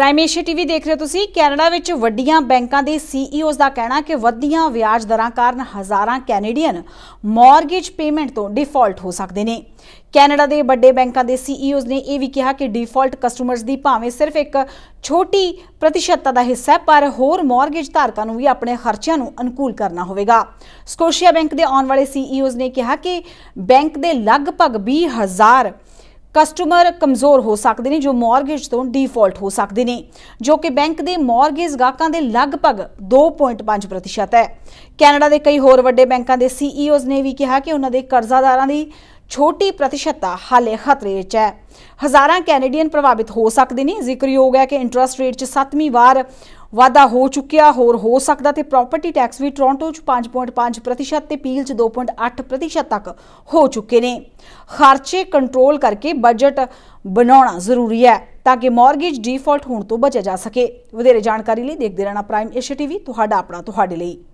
prime Asia TV ਦੇਖ ਰਹੇ ਤੁਸੀਂ ਕੈਨੇਡਾ ਵਿੱਚ ਵੱਡੀਆਂ ਬੈਂਕਾਂ ਦੇ ਸੀਈਓਜ਼ e ਦਾ ਕਹਿਣਾ ਕਿ ਵੱਧੀਆਂ ਵਿਆਜ ਦਰਾਂ ਕਾਰਨ ਹਜ਼ਾਰਾਂ ਕੈਨੇਡੀਅਨ ਮਾਰਗੇਜ ਪੇਮੈਂਟ ਤੋਂ ਡਿਫਾਲਟ ਹੋ ਸਕਦੇ ਨੇ ਕੈਨੇਡਾ ਦੇ ਵੱਡੇ ਬੈਂਕਾਂ ਦੇ ਸੀਈਓਜ਼ e ਨੇ ਇਹ ਵੀ ਕਿਹਾ ਕਿ ਡਿਫਾਲਟ ਕਸਟਮਰਸ ਦੀ ਭਾਵੇਂ ਸਿਰਫ ਇੱਕ ਛੋਟੀ ਪ੍ਰਤੀਸ਼ਤਤਾ ਦਾ ਹਿੱਸਾ ਹੈ ਪਰ ਹੋਰ ਮਾਰਗੇਜ ਧਾਰਕਾਂ ਨੂੰ ਵੀ ਆਪਣੇ ਖਰਚਿਆਂ ਨੂੰ ਅਨੁਕੂਲ ਕਰਨਾ ਹੋਵੇਗਾ ਸਕੋਸ਼ੀਆ ਬੈਂਕ ਦੇ ਆਉਣ ਵਾਲੇ ਸੀਈਓਜ਼ e ਨੇ ਕਿਹਾ ਕਿ ਬੈਂਕ ਦੇ ਲਗਭਗ 20000 ਕਸਟਮਰ ਕਮਜ਼ੋਰ ਹੋ ਸਕਦੇ ਨੇ ਜੋ ਮਾਰਗੇਜ ਤੋਂ ਡਿਫਾਲਟ ਹੋ ਸਕਦੇ ਨੇ ਜੋ ਕਿ ਬੈਂਕ ਦੇ ਮਾਰਗੇਜ ਗਾਹਕਾਂ ਦੇ ਲਗਭਗ 2.5% ਹੈ ਕੈਨੇਡਾ ਦੇ ਕਈ ਹੋਰ ਵੱਡੇ ਬੈਂਕਾਂ ਦੇ ਸੀਈਓਜ਼ e ਨੇ ਵੀ ਕਿਹਾ ਕਿ ਉਹਨਾਂ ਦੇ ਕਰਜ਼ਾਦਾਰਾਂ ਦੀ ਛੋਟੀ ਪ੍ਰਤੀਸ਼ਤਤਾ ਹਾਲੇ ਖਤਰੇ ਵਿੱਚ ਹੈ ਹਜ਼ਾਰਾਂ ਕੈਨੇਡੀਅਨ ਪ੍ਰਭਾਵਿਤ ਹੋ ਸਕਦੇ ਨੇ ਜ਼ਿਕਰਯੋਗ ਹੈ ਕਿ ਇੰਟਰਸਟ ਰੇਟ 'ਚ 7ਵੀਂ ਵਾਰ ਵਾਧਾ ਹੋ ਚੁੱਕਿਆ ਹੋਰ ਹੋ ਸਕਦਾ ਤੇ ਪ੍ਰਾਪਰਟੀ ਟੈਕਸ ਵੀ ਟੋਰਾਂਟੋ 'ਚ 5.5% ਤੇ ਪੀਲ 'ਚ 2.8% ਤੱਕ ਹੋ ਚੁੱਕੇ ਨੇ ਖਰਚੇ ਕੰਟਰੋਲ ਕਰਕੇ ਬਜਟ ਬਣਾਉਣਾ ਜ਼ਰੂਰੀ ਹੈ ਤਾਂ ਕਿ ਮਾਰਗੇਜ ਡਿਫਾਲਟ ਹੋਣ ਤੋਂ ਬਚਿਆ ਜਾ ਸਕੇ ਵਧੇਰੇ ਜਾਣਕਾਰੀ ਲਈ ਦੇਖਦੇ ਰਹਿਣਾ ਪ੍ਰਾਈਮ ਏਸ਼ੀਆ ਟੀਵੀ ਤੁਹਾਡਾ ਆਪਣਾ ਤੁਹਾਡੇ ਲਈ